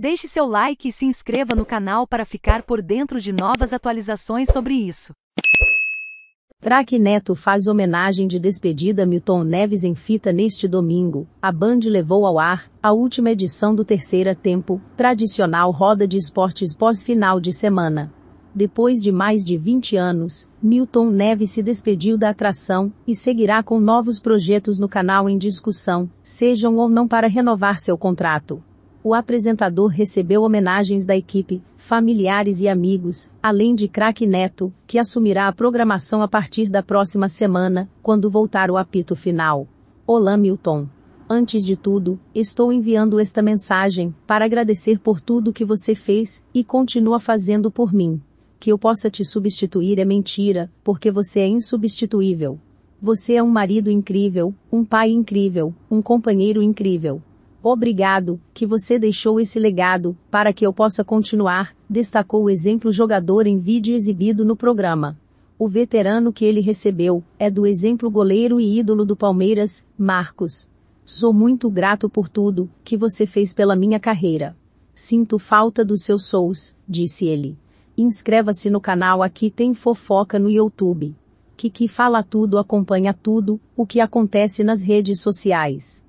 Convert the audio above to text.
Deixe seu like e se inscreva no canal para ficar por dentro de novas atualizações sobre isso. Craque Neto faz homenagem de despedida a Milton Neves em fita neste domingo. A Band levou ao ar a última edição do Terceira Tempo, tradicional roda de esportes pós-final de semana. Depois de mais de 20 anos, Milton Neves se despediu da atração e seguirá com novos projetos no canal em discussão, sejam ou não para renovar seu contrato o apresentador recebeu homenagens da equipe, familiares e amigos, além de craque Neto, que assumirá a programação a partir da próxima semana, quando voltar o apito final. Olá Milton. Antes de tudo, estou enviando esta mensagem para agradecer por tudo que você fez e continua fazendo por mim. Que eu possa te substituir é mentira, porque você é insubstituível. Você é um marido incrível, um pai incrível, um companheiro incrível Obrigado, que você deixou esse legado, para que eu possa continuar, destacou o exemplo jogador em vídeo exibido no programa. O veterano que ele recebeu, é do exemplo goleiro e ídolo do Palmeiras, Marcos. Sou muito grato por tudo, que você fez pela minha carreira. Sinto falta dos seus sous, disse ele. Inscreva-se no canal aqui tem fofoca no YouTube. Kiki fala tudo acompanha tudo, o que acontece nas redes sociais.